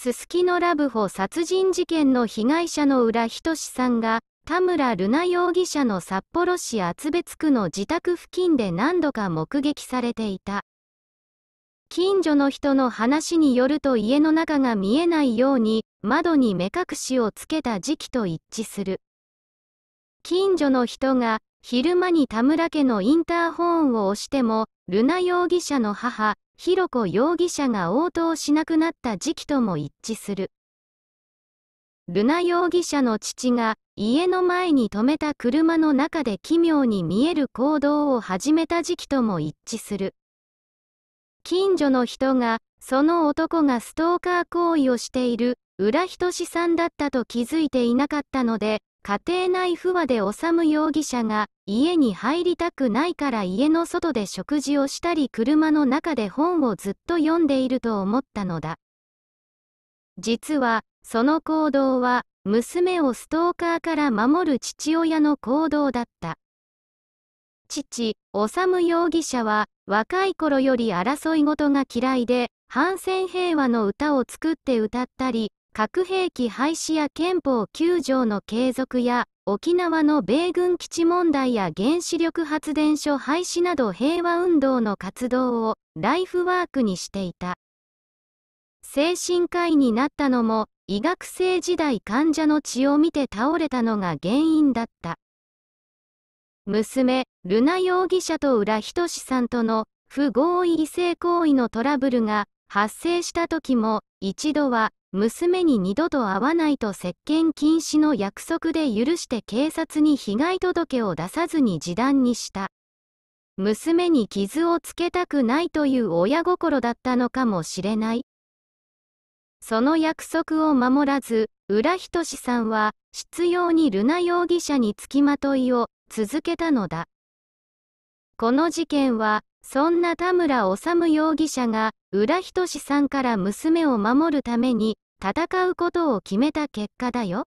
すすきのラブホ殺人事件の被害者の浦仁さんが、田村瑠奈容疑者の札幌市厚別区の自宅付近で何度か目撃されていた。近所の人の話によると家の中が見えないように、窓に目隠しをつけた時期と一致する。近所の人が、昼間に田村家のインターホーンを押しても、瑠奈容疑者の母、ひろこ容疑者が応答しなくなった時期とも一致する。ルナ容疑者の父が家の前に止めた車の中で奇妙に見える行動を始めた時期とも一致する。近所の人がその男がストーカー行為をしている浦仁志さんだったと気づいていなかったので家庭内不和で修容疑者が家に入りたくないから家の外で食事をしたり車の中で本をずっと読んでいると思ったのだ。実はその行動は娘をストーカーから守る父親の行動だった。父、修容疑者は若い頃より争い事が嫌いで反戦平和の歌を作って歌ったり核兵器廃止や憲法9条の継続や、沖縄の米軍基地問題や原子力発電所廃止など平和運動の活動をライフワークにしていた。精神科医になったのも、医学生時代患者の血を見て倒れたのが原因だった。娘、瑠奈容疑者と浦仁さんとの不合意異性行為のトラブルが発生した時も、一度は娘に二度と会わないと接見禁止の約束で許して警察に被害届を出さずに示談にした。娘に傷をつけたくないという親心だったのかもしれない。その約束を守らず、浦仁さんは、執拗に瑠奈容疑者につきまといを続けたのだ。この事件は、そんな田村修容疑者が、浦仁さんから娘を守るために、戦うことを決めた結果だよ。